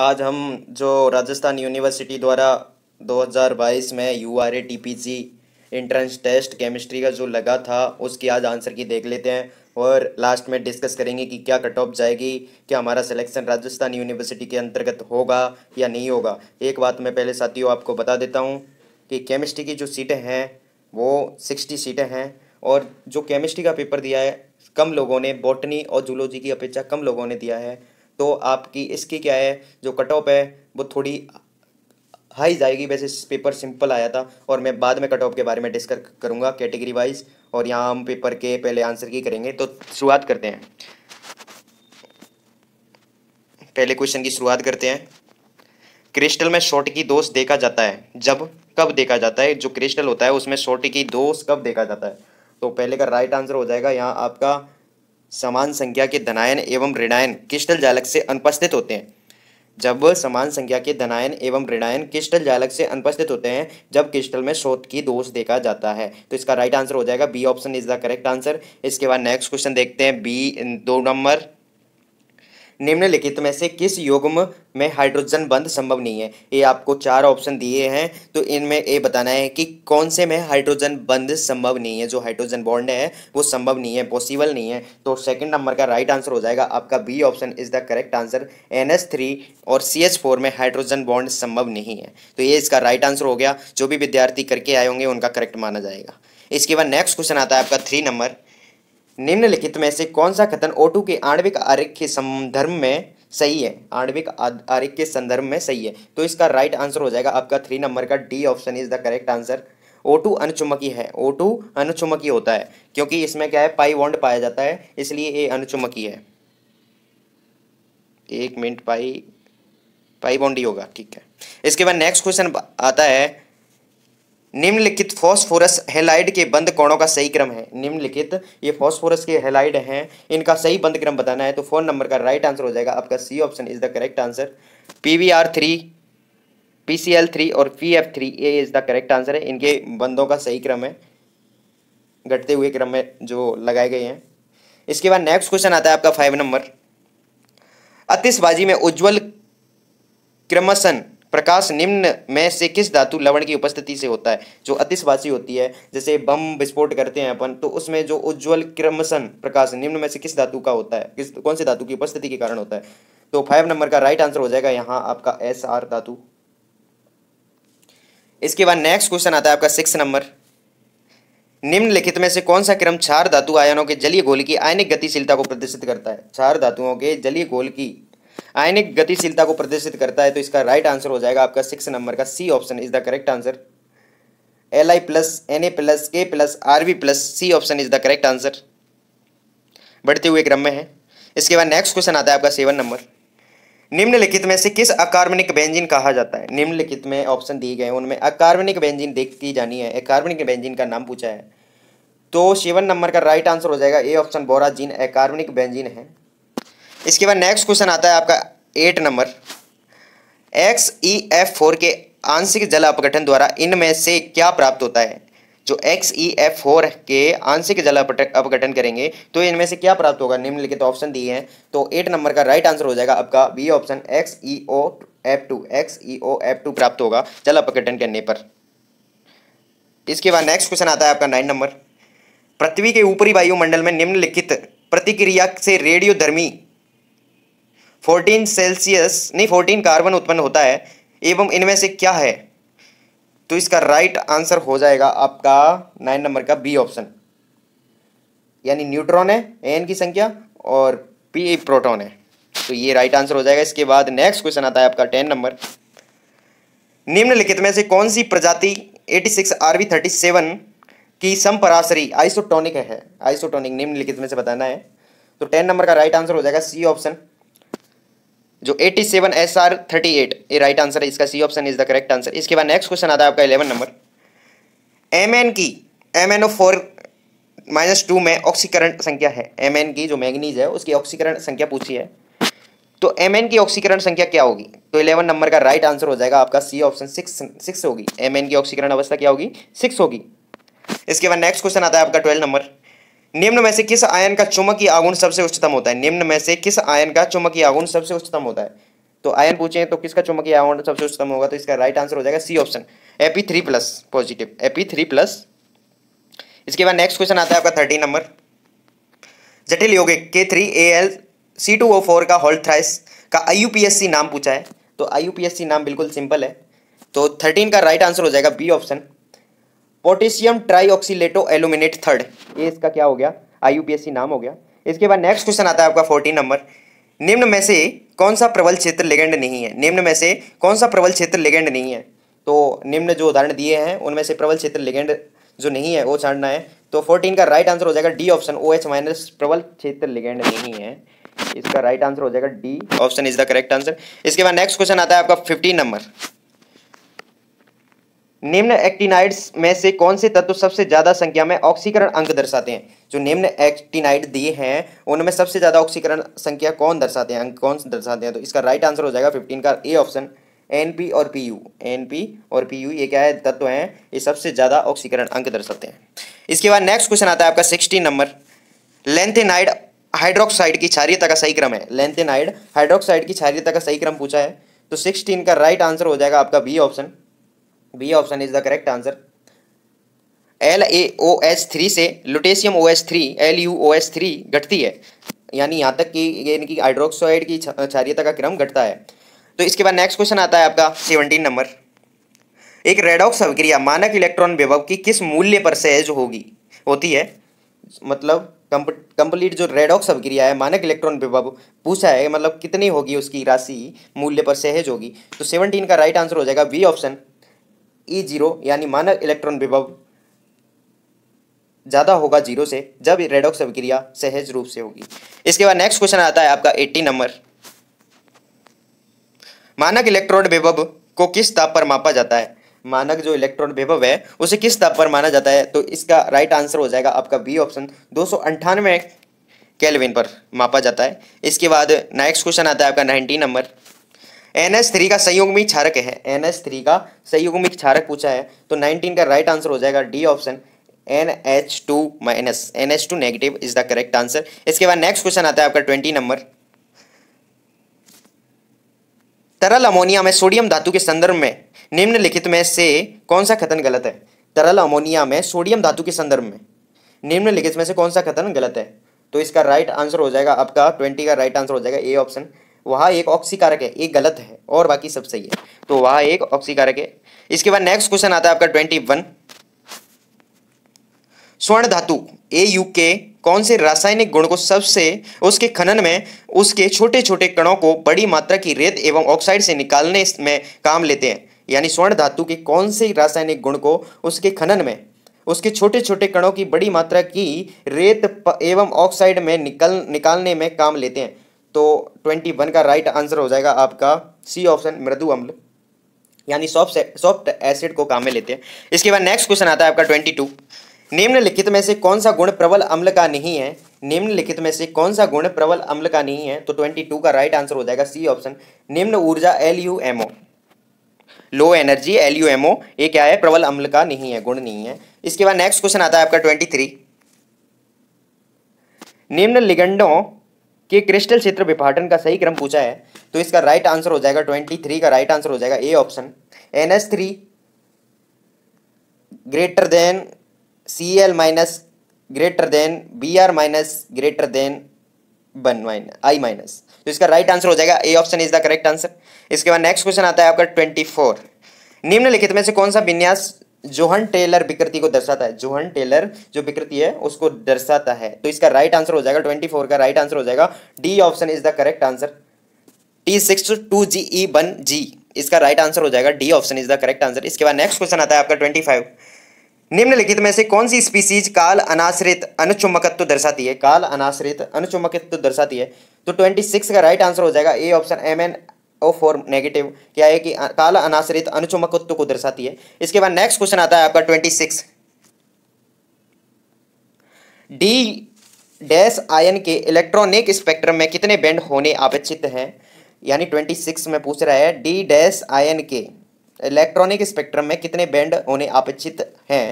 आज हम जो राजस्थान यूनिवर्सिटी द्वारा 2022 में U R A T P G test chemistry का जो लगा था उसकी आज आंसर की देख लेते हैं और लास्ट में डिस्कस करेंगे कि क्या कट ऑफ जाएगी क्या हमारा सिलेक्शन राजस्थान यूनिवर्सिटी के अंतर्गत होगा या नहीं होगा एक बात मैं पहले साथियों आपको बता देता हूँ कि केमिस्ट्री की जो सीटें हैं वो सिक्सटी सीटें हैं और जो केमिस्ट्री का पेपर दिया है कम लोगों ने बॉटनी और जूलॉजी की अपेक्षा कम लोगों ने दिया है तो आपकी इसकी क्या है जो कट ऑफ है वो थोड़ी हाई जाएगी वैसे पेपर सिंपल आया था और मैं बाद में कट ऑफ के बारे में डिस्कस करूँगा कैटेगरी वाइज और यहाँ हम पेपर के पहले आंसर की करेंगे तो शुरुआत करते हैं पहले क्वेश्चन की शुरुआत करते हैं क्रिस्टल में शॉर्ट की दोष देखा जाता है जब कब देखा जाता है जो क्रिस्टल होता है उसमें शॉर्ट की दोष कब देखा जाता है तो पहले का राइट आंसर हो जाएगा यहाँ आपका समान संख्या के धनायन एवं ऋणायन क्रिस्टल जालक से अनुपस्थित होते हैं जब समान संख्या के धनायन एवं ऋणायन क्रिस्टल जालक से अनुपस्थित होते हैं जब क्रिस्टल में स्रोत की दोष देखा जाता है तो इसका राइट आंसर हो जाएगा B option is the correct answer इसके बाद नेक्स्ट क्वेश्चन देखते हैं बी दो नंबर निम्नलिखित में से किस युग्म में हाइड्रोजन बंध संभव नहीं है ये आपको चार ऑप्शन दिए हैं तो इनमें ये बताना है कि कौन से में हाइड्रोजन बंध संभव नहीं है जो हाइड्रोजन बॉन्ड है वो संभव नहीं है पॉसिबल नहीं है तो सेकंड नंबर का राइट आंसर हो जाएगा आपका B option is the correct answer N और सी में हाइड्रोजन बॉन्ड संभव नहीं है तो ये इसका राइट आंसर हो गया जो भी विद्यार्थी करके आए होंगे उनका करेक्ट माना जाएगा इसके बाद नेक्स्ट क्वेश्चन आता है आपका थ्री नंबर निम्नलिखित में से कौन सा कथन ओटू के आणविक आरेख के संदर्भ में सही है आणविक आरेख के संदर्भ में सही है तो इसका राइट आंसर हो जाएगा आपका थ्री नंबर का D option is the correct answer ओटू अनुचुमकी है ओटू अनुचुमकी होता है क्योंकि इसमें क्या है पाई वॉन्ड पाया जाता है इसलिए ये अनुचुमकी है एक मिनट पाई पाई बॉन्ड ही होगा ठीक है इसके बाद नेक्स्ट क्वेश्चन आता है निम्नलिखित फॉस्फोरस हेलाइड के बंद कोणों का सही क्रम है निम्नलिखित ये फॉस्फोरस के हेलाइड हैं इनका सही बंद क्रम बताना है तो फोन नंबर का राइट आंसर हो जाएगा आपका C option is the correct answer P V R three P C L three और P F three A is the correct answer है इनके बंदों का सही क्रम है घटते हुए क्रम में जो लगाए गए हैं इसके बाद नेक्स्ट क्वेश्चन आता है आपका फाइव नंबर अतिशबाजी में उज्ज्वल क्रमसन प्रकाश निम्न में से किस धातु लवण की उपस्थिति से होता है जो अतिशवासी होती है जैसे बम विस्फोट करते हैं अपन तो उसमें जो उज्ज्वल क्रमशन प्रकाश निम्न में से किस धातु का होता है किस कौन से धातु की उपस्थिति के कारण होता है तो फाइव नंबर का राइट आंसर हो जाएगा यहाँ आपका एस आर धातु इसके बाद नेक्स्ट क्वेश्चन आता है आपका सिक्स नंबर निम्नलिखित में से कौन सा क्रम क्षार धातु आयनों के जलीय घोल की आयनिक गतिशीलता को प्रदर्शित करता है क्षार धातुओं के जलीय घोल की आयनिक गतिशीलता को प्रदर्शित करता है तो इसका राइट आंसर हो जाएगा आपका सिक्स नंबर का C option is the correct answer L I plus N A plus K plus R V plus C option is the correct answer बढ़ते हुए क्रम में है इसके बाद नेक्स्ट क्वेश्चन आता है आपका सेवन नंबर निम्नलिखित में से किस अकार्बनिक व्यंजिन कहा जाता है निम्नलिखित में ऑप्शन दिए गए उनमें अकार्बनिक व्यंजिन देखती जानी है अकार्बनिक व्यंजिन का नाम पूछा है तो सेवन नंबर का राइट आंसर हो जाएगा ए ऑप्शन बोराजीन अकार्बनिक व्यंजिन है इसके बाद नेक्स्ट क्वेश्चन आता है आपका eight number X E F four के आंशिक जल अपघटन द्वारा इनमें से क्या प्राप्त होता है जो एक्स ई एफ फोर के आंशिक जल अपघटन करेंगे तो इनमें से क्या प्राप्त होगा निम्नलिखित तो ऑप्शन दिए हैं तो एट नंबर का राइट आंसर हो जाएगा आपका B option X E O F two X E O F two प्राप्त होगा जल अपघटन करने पर इसके बाद नेक्स्ट क्वेश्चन आता है आपका नाइन नंबर पृथ्वी के ऊपरी वायुमंडल में निम्नलिखित प्रतिक्रिया से रेडियोधर्मी फोर्टीन सेल्सियस नहीं फोर्टीन कार्बन उत्पन्न होता है एवं इनमें से क्या है तो इसका राइट आंसर हो जाएगा आपका नाइन नंबर का बी ऑप्शन यानी न्यूट्रॉन है एन की संख्या और पी प्रोटॉन है तो ये राइट आंसर हो जाएगा इसके बाद नेक्स्ट क्वेश्चन आता है आपका टेन नंबर निम्नलिखित में से कौन सी प्रजाति 86 थर्टी सेवन की समपराशरी आइसोटोनिक है आइसोटोनिक निम्नलिखित में से बताना है तो टेन नंबर का राइट आंसर हो जाएगा सी ऑप्शन जो 87 seven S R thirty eight ये राइट आंसर है इसका C option is the correct answer इसके बाद नेक्स्ट क्वेश्चन आता है आपका इलेवन नंबर एम एन की M N O four minus two में ऑक्सीकरण संख्या है एम एन की जो मैग्नीज है उसकी ऑक्सीकरण संख्या पूछी है तो एम एन की ऑक्सीकरण संख्या क्या होगी तो इलेवन नंबर का राइट आंसर हो जाएगा आपका सी ऑप्शन सिक्स सिक्स होगी एम एन की ऑक्सीकरण अवस्था क्या होगी सिक्स होगी इसके बाद नेक्स्ट क्वेश्चन आता है आपका ट्वेल्व नंबर निम्न में से किस आयन का चुंबकीय आगुण सबसे उच्चतम होता है निम्न में से किस आयन का चुंबकीय आगुण सबसे उच्चतम होता है तो आयन पूछे तो किसका चुंबकीय आगुण सबसे उच्चतम होगा तो इसका राइट आंसर हो जाएगा C option AP three plus positive AP three plus इसके बाद नेक्स्ट क्वेश्चन आता है आपका थर्टीन नंबर जटिल योगिक के three A L C two O four का होल्ड थ्राइस का I U P S C नाम पूछा है तो I U P S C नाम बिल्कुल सिंपल है तो थर्टीन का राइट आंसर हो जाएगा B option potassium trioxalato aluminate third ये इसका क्या हो गया आई नाम हो गया इसके बाद नेक्स्ट क्वेश्चन आता है आपका फोर्टीन नंबर निम्न में से कौन सा प्रबल क्षेत्र लेगेंड नहीं है निम्न में से कौन सा प्रबल क्षेत्र लेगेंड नहीं है तो निम्न जो उदाहरण दिए हैं उनमें से प्रबल क्षेत्र लेगेंड जो नहीं है वो छाड़ना है तो फोर्टीन का राइट आंसर हो जाएगा D option O H minus प्रबल क्षेत्र लेगेंड नहीं है इसका राइट आंसर हो जाएगा D option is the correct answer इसके बाद नेक्स्ट क्वेश्चन आता है आपका फिफ्टीन नंबर निम्न एक्टिनाइड्स में से कौन से तत्व सबसे ज्यादा संख्या में ऑक्सीकरण अंक दर्शाते हैं जो निम्न एक्टिनाइड दिए हैं उनमें सबसे ज्यादा ऑक्सीकरण संख्या कौन दर्शाते हैं अंक कौन दर्शाते हैं तो इसका राइट आंसर हो जाएगा फिफ्टीन का ए ऑप्शन एन पी और पी यू एन पी और पी यू ये क्या है तत्व हैं ये सबसे ज़्यादा ऑक्सीकरण अंक दर्शाते हैं इसके बाद नेक्स्ट क्वेश्चन आता है आपका सिक्सटीन नंबर लेंथेनाइड हाइड्रोक्साइड की क्षारियता का सही क्रम है लेंथेनाइड हाइड्रोक्साइड की क्षारियता का सही क्रम पूछा है तो सिक्सटीन का राइट आंसर हो जाएगा आपका B option B option is the correct answer L A O S three से lutetium O S three L U O S three घटती है यानी यहाँ तक कि ये इनकी हाइड्रोक्साइड की क्षारियता का क्रम घटता है तो इसके बाद नेक्स्ट क्वेश्चन आता है आपका सेवनटीन नंबर एक रेडॉक्स अभिक्रिया मानक इलेक्ट्रॉन विभव की किस मूल्य पर सहज होगी होती है मतलब कंप्लीट जो रेडॉक्स अभिक्रिया है मानक इलेक्ट्रॉन विभव पूछा है मतलब कितनी होगी उसकी राशि मूल्य पर सहज होगी तो सेवनटीन का राइट आंसर हो जाएगा B option E e zero यानी मानक इलेक्ट्रॉन विभव ज़्यादा होगा जीरो से जब रेडॉक्स अभिक्रिया सहज रूप से होगी इसके बाद नेक्स्ट क्वेश्चन आता है आपका एट्टी नंबर मानक इलेक्ट्रॉन विभव को किस ताप पर मापा जाता है मानक जो इलेक्ट्रॉन विभव है उसे किस ताप पर माना जाता है तो इसका राइट आंसर हो जाएगा आपका बी ऑप्शन दो सौ पर मापा जाता है इसके बाद नेक्स्ट क्वेश्चन आता है आपका nineteen number N S three का संयुग्मी क्षारक है एन एस थ्री का संयुग्मी क्षारक पूछा है तो नाइनटीन का राइट आंसर हो जाएगा D option N H two minus N H two negative is the correct answer इसके बाद नेक्स्ट क्वेश्चन आता है आपका ट्वेंटी नंबर तरल अमोनिया में सोडियम धातु के संदर्भ में निम्नलिखित में से कौन सा कथन गलत है तरल अमोनिया में सोडियम धातु के संदर्भ में निम्नलिखित में से कौन सा कथन गलत है तो इसका राइट आंसर हो जाएगा आपका ट्वेंटी का राइट आंसर हो जाएगा ए ऑप्शन वहाँ एक ऑक्सीकारक है एक गलत है और बाकी सब सही है तो वहाँ एक ऑक्सीकारक है इसके बाद नेक्स्ट क्वेश्चन आता है आपका ट्वेंटी वन स्वर्ण धातु ए यू के कौन से रासायनिक गुण को सबसे उसके खनन में उसके छोटे छोटे कणों को बड़ी मात्रा की रेत एवं ऑक्साइड से निकालने में काम लेते हैं यानी स्वर्ण धातु के कौन से रासायनिक गुण को उसके खनन में उसके छोटे छोटे कणों की बड़ी मात्रा की रेत एवं ऑक्साइड में निकल निकालने में काम लेते हैं तो ट्वेंटी वन का राइट आंसर हो जाएगा आपका सी ऑप्शन मृदु अम्ल यानी सॉफ्ट सॉफ्ट एसिड को काम में लेते हैं इसके बाद नेक्स्ट क्वेश्चन आता है आपका ट्वेंटी टू निम्नलिखित में से कौन सा गुण प्रबल अम्ल का नहीं है निम्नलिखित में से कौन सा गुण प्रबल अम्ल का नहीं है तो ट्वेंटी टू का राइट आंसर हो जाएगा सी ऑप्शन निम्न ऊर्जा L U M O low energy L U M O ये क्या है प्रबल अम्ल का नहीं है गुण नहीं है इसके बाद नेक्स्ट क्वेश्चन आता है आपका ट्वेंटी थ्री निम्न लिगंडों कि क्रिस्टल क्षेत्र विभाटन का सही क्रम पूछा है तो इसका राइट आंसर हो जाएगा ट्वेंटी थ्री का राइट आंसर हो जाएगा A option N S three greater than C L minus greater than B R minus greater than one minus I minus तो इसका राइट आंसर हो जाएगा A option is the correct answer इसके बाद next question आता है आपका twenty four निम्नलिखित में से कौन सा विन्यास जोहन टेलर विकृति को दर्शाता है जोहन टेलर जो विकृति है उसको दर्शाता है तो इसका राइट आंसर हो जाएगा ट्वेंटी फोर का राइट आंसर हो जाएगा D option is the correct answer T six two G E one G इसका राइट आंसर हो जाएगा D option is the correct answer इसके बाद नेक्स्ट क्वेश्चन आता है आपका ट्वेंटी फाइव निम्नलिखित में से कौन सी स्पीसीज काल अनाश्रित अनुचुम्बकत्व दर्शाती है काल अनाश्रित अनुचुम्बकत्व दर्शाती है तो ट्वेंटी सिक्स का राइट आंसर हो जाएगा A option M N O four negative क्या है कि काला अनाश्रित अनुचुमकत्व को दर्शाती है इसके बाद नेक्स्ट क्वेश्चन आता है आपका twenty six D dash ion के इलेक्ट्रॉनिक स्पेक्ट्रम में कितने बैंड होने अपेक्षित हैं यानी ट्वेंटी सिक्स में पूछ रहा है डी डैश आयन के इलेक्ट्रॉनिक स्पेक्ट्रम में कितने बैंड होने अपेक्षित हैं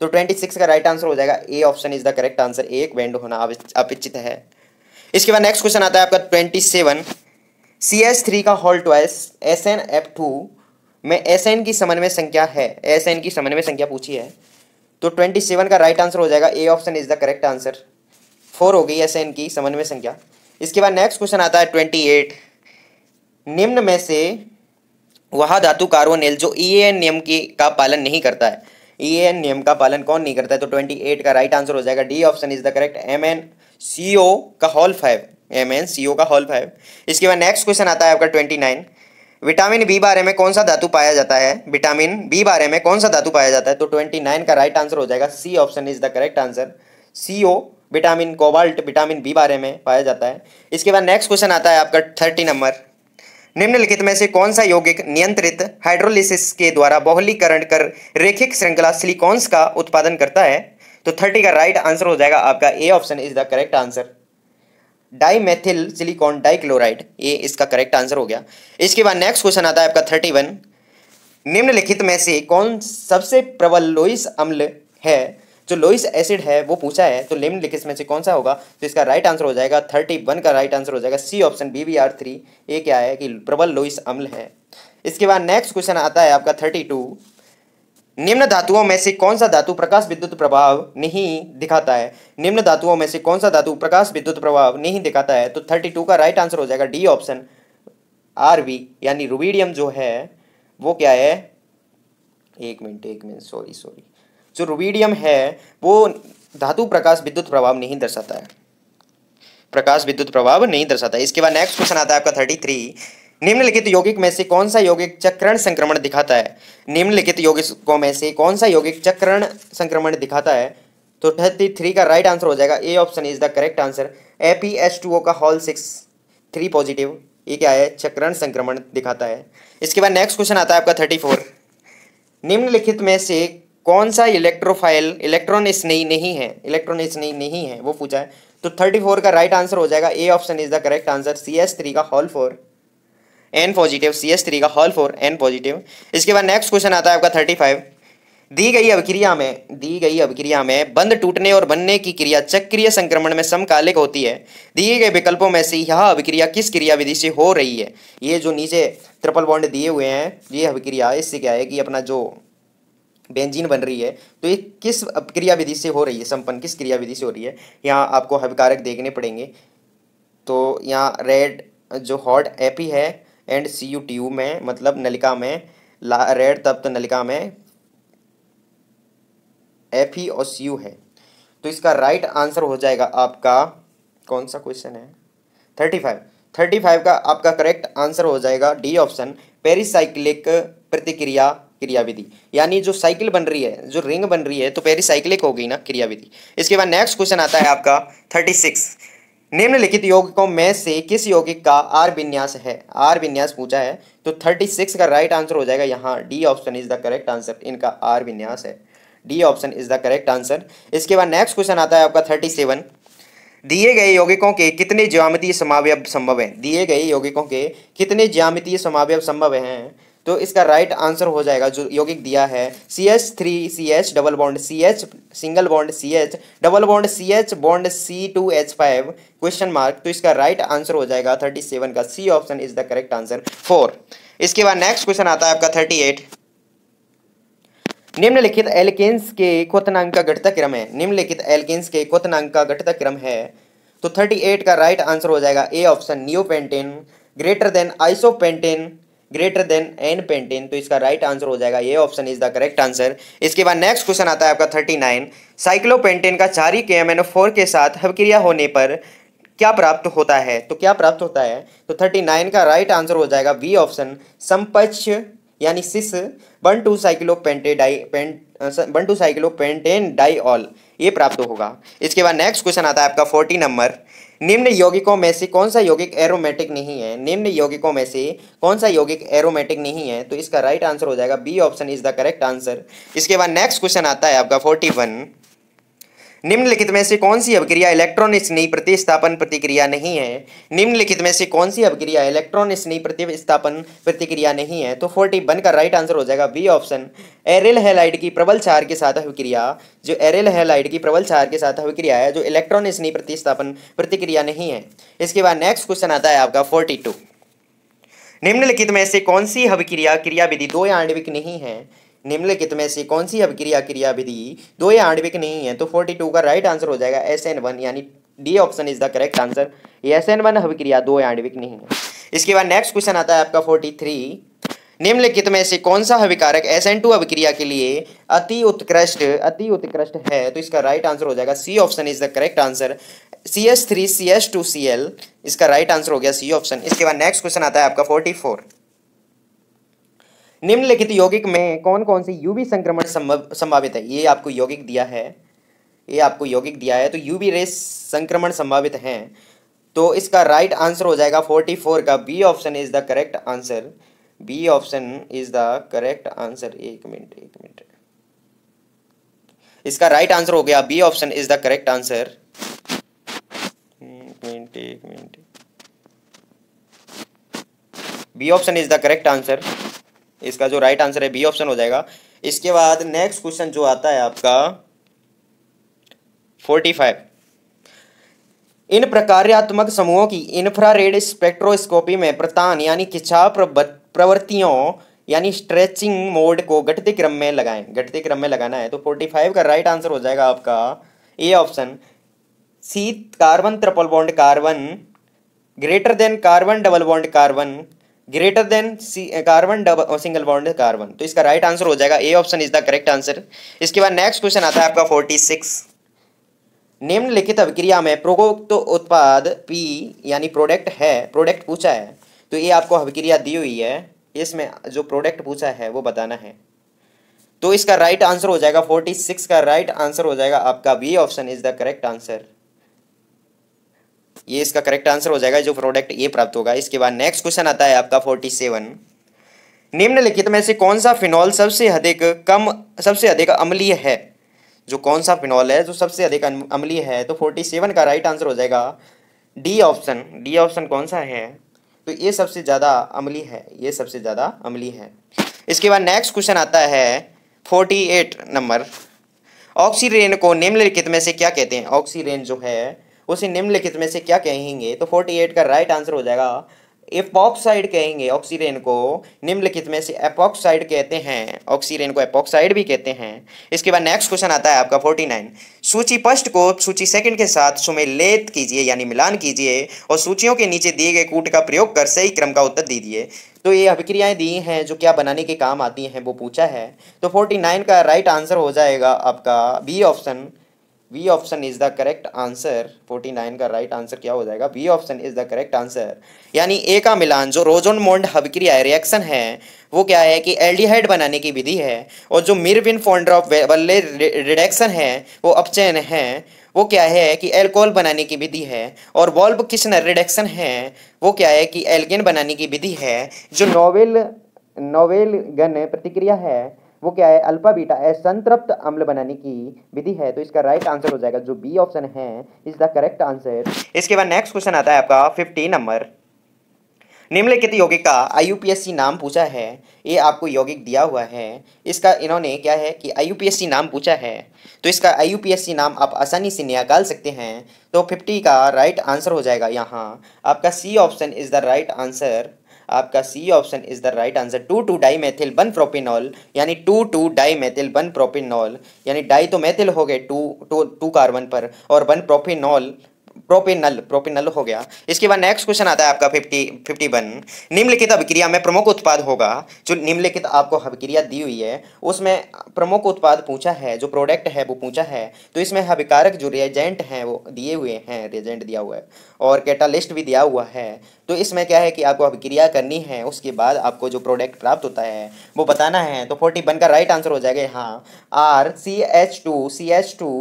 तो ट्वेंटी सिक्स का राइट आंसर हो जाएगा A option is the correct answer एक बैंड होना अपेक्षित है इसके बाद नेक्स्ट क्वेश्चन आता है आपका twenty seven C S three का whole twice S N F two में एस एन की समन्वय संख्या है एस एन की समन्वय संख्या पूछी है तो ट्वेंटी सेवन का राइट आंसर हो जाएगा A option is the correct answer four हो गई एस एन की समन्वय संख्या इसके बाद नेक्स्ट क्वेश्चन आता है ट्वेंटी एट निम्न में से वह धातु कार्बोनिल जो ई e एन नियम की का पालन नहीं करता है ई e एन नियम का पालन कौन नहीं करता है तो ट्वेंटी एट का राइट आंसर हो जाएगा D option is the correct M N C O का whole five M N C O का हॉल फाइव इसके बाद नेक्स्ट क्वेश्चन आता है आपका ट्वेंटी नाइन विटामिन बी बारे में कौन सा धातु पाया जाता है विटामिन बी बारे में कौन सा धातु पाया जाता है तो ट्वेंटी नाइन का राइट आंसर हो जाएगा C option is the correct answer C O vitamin cobalt vitamin B बारे में पाया जाता है इसके बाद नेक्स्ट क्वेश्चन आता है आपका थर्टी नंबर निम्नलिखित में से कौन सा यौगिक नियंत्रित हाइड्रोलिसिस के द्वारा बहुलीकरण कर रेखिक श्रृंखला सिलिकॉन्स का उत्पादन करता है तो थर्टी का राइट आंसर हो जाएगा आपका A option is the correct answer dimethyl silicon dichloride ये इसका करेक्ट आंसर हो गया इसके बाद नेक्स्ट क्वेश्चन आता है आपका थर्टी वन निम्नलिखित में से कौन सबसे प्रबल लोइस अम्ल है जो लोइस एसिड है वो पूछा है तो निम्नलिखित में से कौन सा होगा तो इसका राइट आंसर हो जाएगा थर्टी वन का राइट आंसर हो जाएगा C option B V R three ये क्या है कि प्रबल लोइस अम्ल है इसके बाद नेक्स्ट क्वेश्चन आता है आपका थर्टी टू निम्न धातुओं में से कौन सा धातु प्रकाश विद्युत प्रभाव नहीं दिखाता है निम्न धातुओं में से कौन सा धातु प्रकाश विद्युत प्रभाव नहीं दिखाता है तो थर्टी टू का राइट आंसर हो जाएगा डी ऑप्शन आरबी यानी रुबीडियम जो है वो क्या है एक मिनट एक मिनट सॉरी सॉरी जो रुबीडियम है वो धातु प्रकाश विद्युत प्रभाव नहीं दर्शाता है प्रकाश विद्युत प्रभाव नहीं दर्शाता है इसके बाद नेक्स्ट क्वेश्चन आता है आपका थर्टी थ्री निम्नलिखित यौगिक में से कौन सा यौगिक चक्रण संक्रमण दिखाता है निम्नलिखित यौगिकों में से कौन सा यौगिक चक्रण संक्रमण दिखाता है तो थर्टी थ्री का राइट आंसर हो जाएगा A option is the correct answer A P H two O का हॉल सिक्स थ्री पॉजिटिव ये क्या है चक्रण संक्रमण दिखाता है इसके बाद नेक्स्ट क्वेश्चन आता है आपका थर्टी फोर निम्नलिखित में से कौन सा इलेक्ट्रोफाइल इलेक्ट्रॉन स्नेही नहीं है इलेक्ट्रॉन स्नेही नहीं है वो पूछा है तो थर्टी फोर का राइट आंसर हो जाएगा A option is the correct answer C S three का whole four N positive C S three का हॉल फोर एन पॉजिटिव इसके बाद नेक्स्ट क्वेश्चन आता है आपका थर्टी फाइव दी गई अभिक्रिया में दी गई अभिक्रिया में बंद टूटने और बनने की क्रिया चक्रीय संक्रमण में समकालिक होती है दिए गए विकल्पों में से यह अभिक्रिया किस क्रिया विधि से हो रही है ये जो नीचे ट्रिपल बॉन्ड दिए हुए हैं ये अभिक्रिया इससे क्या है कि अपना जो बेंजीन बन रही है तो ये किस क्रिया विधि से हो रही है संपन्न किस क्रिया विधि से हो रही है यहाँ आपको हविकारक देखने पड़ेंगे तो यहाँ रेड जो हॉट एपी है एंड सी यू ट्यूब में मतलब नलिका में रेड तप्त नलिका में एफ ई और सी यू है तो इसका राइट आंसर हो जाएगा आपका कौन सा क्वेश्चन है थर्टी फाइव थर्टी फाइव का आपका करेक्ट आंसर हो जाएगा डी ऑप्शन पेरिसाइक्लिक प्रतिक्रिया क्रियाविधि यानी जो साइकिल बन रही है जो रिंग बन रही है तो पेरिसाइक्लिक हो गई ना क्रियाविधि इसके बाद नेक्स्ट क्वेश्चन आता है आपका थर्टी सिक्स निम्नलिखित यौगिकों में से किस यौगिक का आर विन्यास है आर विन्यास पूछा है तो थर्टी सिक्स का राइट आंसर हो जाएगा यहाँ D option is the correct answer इनका आर विन्यास है D option is the correct answer इसके बाद नेक्स्ट क्वेश्चन आता है आपका थर्टी सेवन दिए गए यौगिकों के कितने ज्यामितीय समावय संभव हैं दिए गए यौगिकों के कितने ज्यामितीय समावय संभव हैं तो इसका राइट आंसर हो जाएगा जो यौगिक दिया है C H three C H double bond C H single bond C H double bond C H bond C two H five question mark तो इसका राइट आंसर हो जाएगा थर्टी सेवन का C option is the correct answer four इसके बाद next question आता है आपका थर्टी एट निम्नलिखित एल्केन्स के क्वनांग का घटता क्रम है निम्नलिखित एल्केन्स के क्वनांग का घटता क्रम है तो थर्टी एट का राइट आंसर हो जाएगा A option neopentane greater than isopentane greater than N pentane तो इसका राइट आंसर हो जाएगा ये option is the correct answer इसके बाद नेक्स्ट क्वेश्चन आता है आपका थर्टी नाइन साइक्लोपेंटिन का चारी के एम के साथ हवक्रिया होने पर क्या प्राप्त होता है तो क्या प्राप्त होता है तो थर्टी नाइन का राइट आंसर हो जाएगा वी ऑप्शन संपच यानी cis one two cyclopentanediol one two cyclopentanediol ये प्राप्त होगा इसके बाद नेक्स्ट क्वेश्चन आता है आपका फोर्टी नंबर निम्न यौगिकों में से कौन सा यौगिक एरोमेटिक नहीं है निम्न यौगिकों में से कौन सा यौगिक एरोमेटिक नहीं है तो इसका राइट आंसर हो जाएगा B option is the correct answer इसके बाद नेक्स्ट क्वेश्चन आता है आपका फोर्टी वन निम्नलिखित में से कौन सी अभिक्रिया इलेक्ट्रॉन स्नेही प्रतिस्थापन प्रतिक्रिया नहीं है निम्नलिखित में से कौन सी अभिक्रिया इलेक्ट्रॉन स्नेही प्रतिस्थापन प्रतिक्रिया नहीं है तो फोर्टी वन का राइट आंसर हो जाएगा बी ऑप्शन एरिल हेलाइड की प्रबल क्षार के साथ अभिक्रिया जो एरिल हेलाइड की प्रबल क्षार के साथ अभिक्रिया है जो इलेक्ट्रॉन स्नेही प्रतिस्थापन प्रतिक्रिया नहीं है इसके बाद नेक्स्ट क्वेश्चन आता है आपका फोर्टी निम्नलिखित में से कौन सी अभिक्रिया क्रियाविधि दो या आणविक नहीं है निम्नलिखित में से कौन सी अभिक्रिया क्रिया विधि दो या आणविक नहीं है तो फोर्टी टू का राइट आंसर हो जाएगा एस एन वन यानी D option is the correct answer S N one अभिक्रिया दो या आणविक नहीं है इसके बाद नेक्स्ट क्वेश्चन आता है आपका फोर्टी थ्री निम्नलिखित में से कौन सा हविकारक एस एन टू अभिक्रिया के लिए अति उत्कृष्ट अति उत्कृष्ट है तो इसका राइट आंसर हो जाएगा C option is the correct answer C S three C S two C L इसका राइट आंसर हो गया सी ऑप्शन इसके बाद नेक्स्ट क्वेश्चन आता है आपका फोर्टी फोर निम्नलिखित यौगिक में कौन कौन से यूवी संक्रमण संभावित है ये आपको यौगिक दिया है ये आपको यौगिक दिया है तो यूवी रेस संक्रमण संभावित हैं तो इसका राइट आंसर हो जाएगा फोर्टी फोर का B option is the correct answer B option is the correct answer एक मिनट एक मिनट इसका राइट right आंसर हो गया B option is the correct answer minute एक minute B option is the correct answer इसका जो right answer है B option हो जाएगा इसके बाद नेक्स्ट क्वेश्चन जो आता है आपका फोर्टी फाइव इन प्रकार्यात्मक समूहों की इंफ्रारेड स्पेक्ट्रोस्कोपी में प्रतान यानी खिंचाव प्रवृत्तियों यानी स्ट्रेचिंग मोड को घटते क्रम में लगाएं घटते क्रम में लगाना है तो फोर्टी फाइव का राइट आंसर हो जाएगा आपका A option C carbon triple bond carbon greater than carbon double bond carbon greater than C carbon double और सिंगल बॉन्ड कार्बन तो इसका राइट right आंसर हो जाएगा A option is the correct answer इसके बाद नेक्स्ट क्वेश्चन आता है आपका फोर्टी सिक्स निम्नलिखित अभिक्रिया में प्रोक्त तो उत्पाद पी यानी प्रोडक्ट है प्रोडक्ट पूछा है तो ये आपको अभिक्रिया दी हुई है इसमें जो प्रोडक्ट पूछा है वो बताना है तो इसका राइट right आंसर हो जाएगा फोर्टी सिक्स का राइट right आंसर हो जाएगा आपका B option is the correct answer ये इसका करेक्ट आंसर हो जाएगा जो प्रोडक्ट ये प्राप्त होगा इसके बाद नेक्स्ट क्वेश्चन आता है आपका फोर्टी सेवन निम्नलिखित में से कौन सा फिनॉल सबसे अधिक कम सबसे अधिक अम्लीय है जो कौन सा फिनॉल है जो सबसे अधिक अम्लीय है तो फोर्टी सेवन का राइट आंसर हो जाएगा डी ऑप्शन डी ऑप्शन कौन सा है तो ये सबसे ज़्यादा अमली है ये सबसे ज़्यादा अमली है इसके बाद नेक्स्ट क्वेश्चन आता है फोर्टी एट नंबर ऑक्सीरेन को निम्नलिखित में से क्या कहते हैं ऑक्सीरेन जो है उसे निम्नलिखित में से क्या कहेंगे तो फोर्टी एट का राइट आंसर हो जाएगा एपॉक्साइड कहेंगे ऑक्सीजन को निम्नलिखित में से एपॉक्साइड कहते हैं ऑक्सीजन को एपॉक्साइड भी कहते हैं इसके बाद नेक्स्ट क्वेश्चन आता है आपका 49 सूची फर्स्ट को सूची सेकंड के साथ सुमेलित कीजिए यानी मिलान कीजिए और सूचियों के नीचे दिए गए कूट का प्रयोग कर सही क्रम का उत्तर दीजिए तो ये अभिक्रियाएं दी हैं जो क्या बनाने के काम आती हैं वो पूछा है तो नाइन का राइट आंसर हो जाएगा आपका B option V option is the correct answer 49 का राइट right आंसर क्या हो जाएगा V option is the correct answer यानी ए का मिलान जो रोजोन मोन्ड हब रिएक्शन है वो क्या है कि एल्डिहाइड बनाने की विधि है और जो मिरविन फोनड्रॉप ऑफ बल्ले रिडक्शन है वो अपचयन है वो क्या है कि एल्कोहल बनाने की विधि है और वॉल्व किशनर रिडक्शन है वो क्या है कि एल्गेन बनाने की विधि है जो नोवेल नोवेल गन प्रतिक्रिया है वो क्या है अल्फा बीटा है संतृप्त अम्ल बनाने की विधि है तो इसका राइट आंसर हो जाएगा जो बी ऑप्शन है इज द करेक्ट आंसर इसके बाद नेक्स्ट क्वेश्चन आता है आपका फिफ्टी नंबर निम्नलिखित यौगिक का आईयूपीएससी नाम पूछा है ये आपको यौगिक दिया हुआ है इसका इन्होंने क्या है कि सी नाम पूछा है तो इसका सी नाम आप आसानी से निकाल सकते हैं तो फिफ्टी का राइट आंसर हो जाएगा यहाँ आपका C option is the right answer आपका C option is the right answer two two dimethyl one propanol यानी two two dimethyl one propanol यानी डाई तो मैथिल हो गए टू टू टू कार्बन पर और वन प्रोपिनॉल प्रोपिनल प्रोपिनल हो गया इसके बाद नेक्स्ट क्वेश्चन आता है आपका फिफ्टी फिफ्टी वन निम्नलिखित अभिक्रिया में प्रमुख उत्पाद होगा जो निम्नलिखित आपको अभिक्रिया दी हुई है उसमें प्रमुख उत्पाद पूछा है जो प्रोडक्ट है वो पूछा है तो इसमें हविकारक जो रेजेंट हैं वो दिए हुए हैं रेजेंट दिया हुआ है और कैटालिस्ट भी दिया हुआ है तो इसमें क्या है कि आपको अभिक्रिया करनी है उसके बाद आपको जो प्रोडक्ट प्राप्त होता है वो बताना है तो फोर्टी वन का राइट आंसर हो जाएगा हाँ R C H two C H two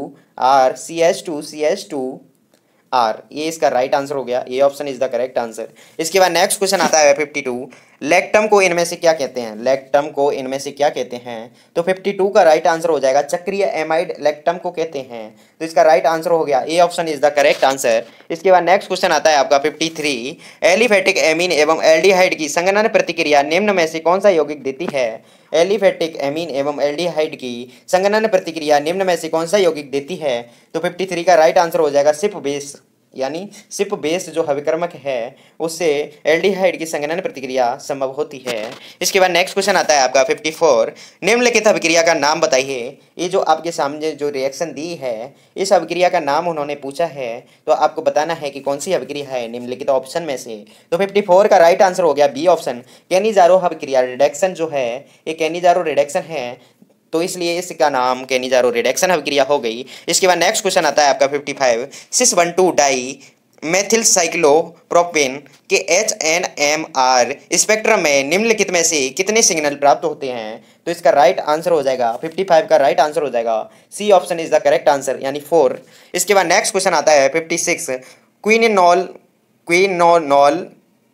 R C H two C H two R ये इसका राइट आंसर हो गया ये option is the correct answer इसके बाद नेक्स्ट क्वेश्चन आता है फिफ्टी टू लेकटम को इनमें से क्या कहते हैं लेकटम को इनमें से क्या कहते हैं तो फिफ्टी टू का राइट आंसर हो जाएगा चक्रिय एमाइड लेकटम को कहते हैं तो इसका राइट आंसर हो गया A option is the correct answer इसके बाद नेक्स्ट क्वेश्चन आता है आपका फिफ्टी थ्री एलिफेटिक एमिन एवं एल्डिहाइड की संगनन प्रतिक्रिया निम्न में से कौन सा यौगिक देती है एलिफेटिक एमीन एवं एल्डिहाइड की संगनन प्रतिक्रिया निम्न में से कौन सा यौगिक देती है तो फिफ्टी थ्री का राइट आंसर हो जाएगा सिप बेस यानी सिप बेस जो हविक्रमक है उससे एल्डिहाइड की संगनन प्रतिक्रिया संभव होती है इसके बाद नेक्स्ट क्वेश्चन आता है आपका 54 निम्नलिखित अभिक्रिया का नाम बताइए ये जो आपके सामने जो रिएक्शन दी है इस अभिक्रिया का नाम उन्होंने पूछा है तो आपको बताना है कि कौन सी अभिक्रिया है निम्नलिखित ऑप्शन में से तो फिफ्टी का राइट आंसर हो गया बी ऑप्शन कैनिजारो अभिक्रिया रिडक्शन जो है ये कैनीजारो रिडक्शन है तो इसलिए इसका नाम केनिजारो रिडक्शन अभिक्रिया हो गई इसके बाद नेक्स्ट क्वेश्चन आता है आपका fifty five six one two di methyl cyclopropane के H N M R spectrum में निम्नलिखित में से कितने सिग्नल प्राप्त होते हैं तो इसका राइट आंसर हो जाएगा फिफ्टी फाइव का राइट आंसर हो जाएगा C option is the correct answer यानी फोर इसके बाद नेक्स्ट क्वेश्चन आता है फिफ्टी 56 क्वीनोल क्वीनोनॉल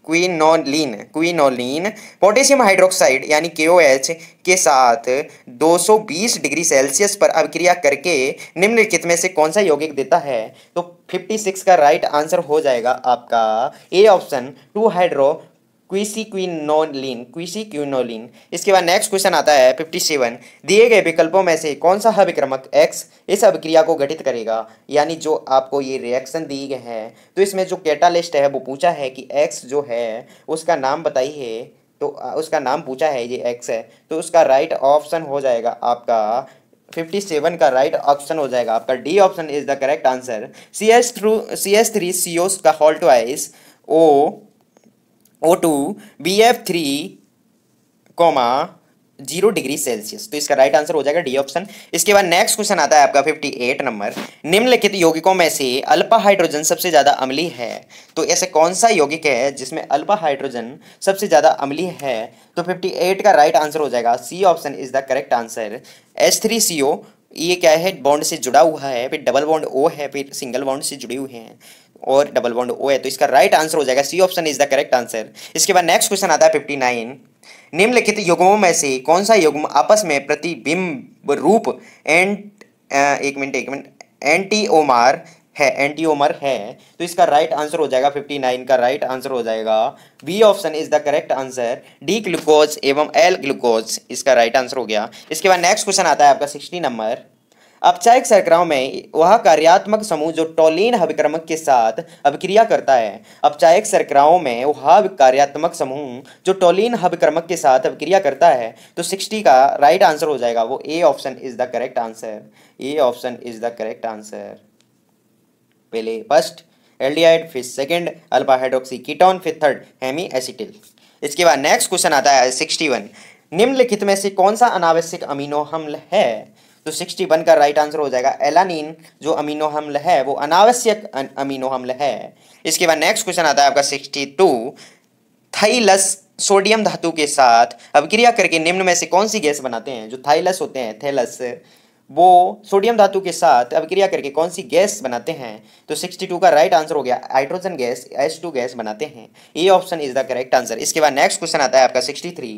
क्विनोलिन क्विनोलिन पोटेशियम हाइड्रोक्साइड यानी के के साथ 220 डिग्री सेल्सियस पर अभिक्रिया करके निम्नलिखित में से कौन सा यौगिक देता है तो 56 का राइट आंसर हो जाएगा आपका A option two hydroxy quinoline इसके बाद नेक्स्ट क्वेश्चन आता है फिफ्टी सेवन दिए गए विकल्पों में से कौन सा अभिक्रमक एक्स इस अभिक्रिया को गठित करेगा यानी जो आपको ये रिएक्शन दिए गए हैं तो इसमें जो कैटालिस्ट है वो पूछा है कि एक्स जो है उसका नाम बताइए तो उसका नाम पूछा है ये एक्स है तो उसका राइट ऑप्शन हो जाएगा आपका फिफ्टी सेवन का राइट right ऑप्शन हो जाएगा आपका D option is the correct answer C S three C S three C ओस का हॉल्टो ice O O two B F three comma zero degree Celsius तो इसका राइट आंसर हो जाएगा डी ऑप्शन इसके बाद नेक्स्ट क्वेश्चन आता है आपका फिफ्टी एट नंबर निम्नलिखित यौगिकों में से अल्पा हाइड्रोजन सबसे ज़्यादा अमली है तो ऐसे कौन सा यौगिक है जिसमें अल्पा हाइड्रोजन सबसे ज़्यादा अमली है तो फिफ्टी एट का राइट आंसर हो जाएगा C option is the correct answer H three C O ये क्या है बॉन्ड से जुड़ा हुआ है फिर डबल बॉन्ड ओ है फिर सिंगल बॉन्ड से जुड़े हुए हैं और डबल बॉन्ड ओ है तो इसका राइट right आंसर हो जाएगा C option is the correct answer इसके बाद नेक्स्ट क्वेश्चन आता है फिफ्टी नाइन निम्नलिखित युग्मों में से कौन सा युग्म आपस में प्रतिबिंब रूप एंड एक मिनट एक मिनट एंटी ओमार है एंटी ओमर है तो इसका राइट right आंसर हो जाएगा फिफ्टी नाइन का राइट right आंसर हो जाएगा B option is the correct answer D glucose एवं एल ग्लूकोज इसका राइट right आंसर हो गया इसके बाद नेक्स्ट क्वेश्चन आता है आपका सिक्सटी नंबर औपचारिक शर्कराओं में वह कार्यात्मक समूह जो टोलिन अभिक्रमक के साथ अभिक्रिया करता है औपचारिक शर्कराओं में वह कार्यात्मक समूह जो टोलिन अभिक्रमक के साथ अभिक्रिया करता है तो सिक्सटी का राइट आंसर हो जाएगा वो A option is the correct answer A option is the correct answer पहले फर्स्ट एल्डिहाइड फिर सेकेंड अल्पाहाइड्रोक्सी कीटोन फिर थर्ड हेमी एसिटिल इसके बाद नेक्स्ट क्वेश्चन आता है सिक्सटी वन निम्नलिखित में से कौन सा अनावश्यक अमीनो हम्ल है तो वन का राइट आंसर हो जाएगा एलानिन जो अमीनो अम्ल है वो अनावश्यक अमीनो अम्ल है इसके बाद नेक्स्ट क्वेश्चन आता है आपका 62 थाइलस सोडियम धातु के साथ अभिक्रिया करके निम्न में से कौन सी गैस बनाते हैं जो थाइलस होते हैं थैलस वो सोडियम धातु के साथ अभिक्रिया करके कौन सी गैस बनाते हैं तो 62 का राइट आंसर हो गया हाइड्रोजन गैस टू गैस बनाते हैं ये option is the correct answer इसके बाद नेक्स्ट क्वेश्चन आता है आपका थ्री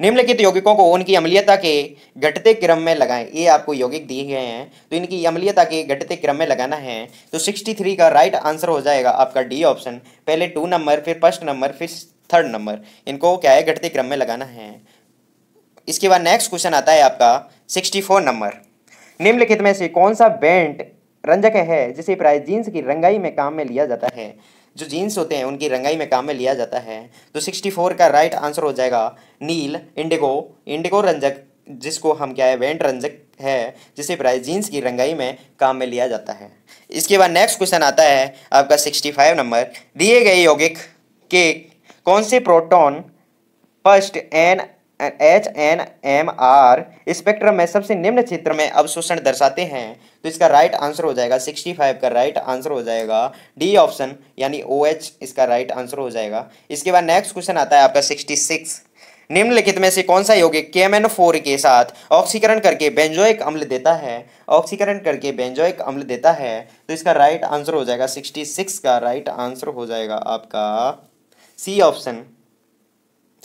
निम्नलिखित यौगिकों को उनकी अम्लीयता के घटते क्रम में लगाएं ये आपको यौगिक दिए गए हैं तो इनकी अम्लीयता के घटते क्रम में लगाना है तो 63 का राइट आंसर हो जाएगा आपका डी ऑप्शन पहले टू नंबर फिर फर्स्ट नंबर फिर थर्ड नंबर इनको क्या है घटते क्रम में लगाना है इसके बाद नेक्स्ट क्वेश्चन आता है आपका सिक्सटी नंबर निम्नलिखित में से कौन सा बैंड रंजक है जिसे प्राय जीन्स की रंगाई में काम में लिया जाता है जो जीन्स होते हैं उनकी रंगाई में काम में लिया जाता है तो सिक्सटी फोर का राइट आंसर हो जाएगा नील इंडिगो इंडिगो रंजक जिसको हम क्या है वेंट रंजक है जिसे प्राय जीन्स की रंगाई में काम में लिया जाता है इसके बाद नेक्स्ट क्वेश्चन आता है आपका सिक्सटी फाइव नंबर दिए गए यौगिक के कौन से proton first N H N M R spectrum में सबसे निम्न क्षेत्र में अवशोषण दर्शाते हैं तो इसका राइट आंसर हो जाएगा सिक्सटी फाइव का राइट आंसर हो जाएगा डी ऑप्शन यानी ओ एच इसका राइट आंसर हो जाएगा इसके बाद नेक्स्ट क्वेश्चन आता है आपका सिक्सटी सिक्स निम्नलिखित में से कौन सा यौगिक के एम एन फोर के साथ ऑक्सीकरण करके बेंजोइक अम्ल देता है ऑक्सीकरण करके बेंजोइक अम्ल देता है तो इसका राइट आंसर हो जाएगा सिक्सटी सिक्स का राइट आंसर हो जाएगा आपका C option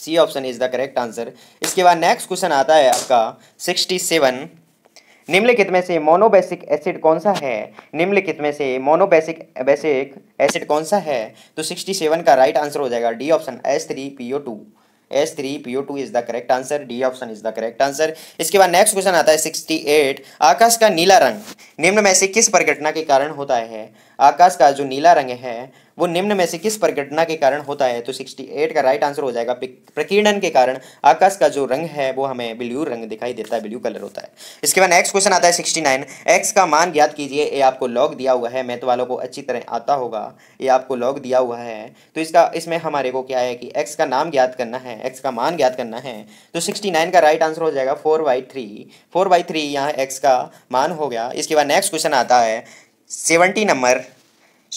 C option is the correct answer इसके बाद नेक्स्ट क्वेश्चन आता है आपका सिक्सटी सेवन निम्नलिखित में से मोनोबेसिक एसिड कौन सा है निम्नलिखित में से मोनोबेसिक बेसिक एसिड कौन सा है तो सिक्सटी सेवन का राइट आंसर हो जाएगा D option S three P O two S three P O two is the correct answer D option is the correct answer इसके बाद नेक्स्ट क्वेश्चन आता है सिक्सटी एट आकाश का नीला रंग निम्न में से किस परिघटना के कारण होता है आकाश का जो नीला रंग है वो निम्न में से किस प्रघटना के कारण होता है तो 68 का राइट आंसर हो जाएगा प्रकीर्णन के कारण आकाश का जो रंग है वो हमें ब्लू रंग दिखाई देता है ब्लू कलर होता है इसके बाद नेक्स्ट क्वेश्चन आता है 69 एक्स का मान ज्ञात कीजिए ये आपको लॉग दिया हुआ है मैथ वालों को अच्छी तरह आता होगा ये आपको लॉग दिया हुआ है तो इसका इसमें हमारे को क्या है कि एक्स का नाम ज्ञात करना है एक्स का मान ज्ञात करना है तो सिक्सटी का राइट आंसर हो जाएगा four by three four by three यहाँ एक्स का मान हो गया इसके बाद नेक्स्ट क्वेश्चन आता है सेवेंटी नंबर